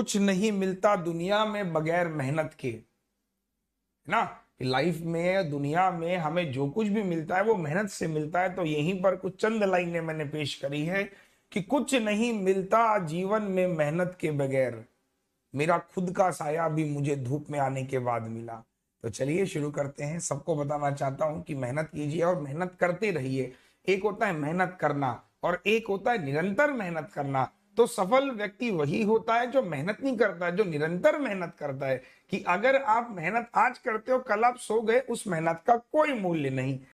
कुछ नहीं मिलता दुनिया में बगैर मेहनत के ना लाइफ में दुनिया में हमें जो कुछ भी मिलता है वो मेहनत से मिलता है तो यहीं पर कुछ चंद लाइनें मैंने पेश करी है कि कुछ नहीं मिलता जीवन में मेहनत के बगैर मेरा खुद का साया भी मुझे धूप में आने के बाद मिला तो चलिए शुरू करते हैं सबको बताना चाहता हूं कि मेहनत कीजिए और मेहनत करते रहिए एक होता है मेहनत करना और एक होता है निरंतर मेहनत करना तो सफल व्यक्ति वही होता है जो मेहनत नहीं करता है जो निरंतर मेहनत करता है कि अगर आप मेहनत आज करते हो कल आप सो गए उस मेहनत का कोई मूल्य नहीं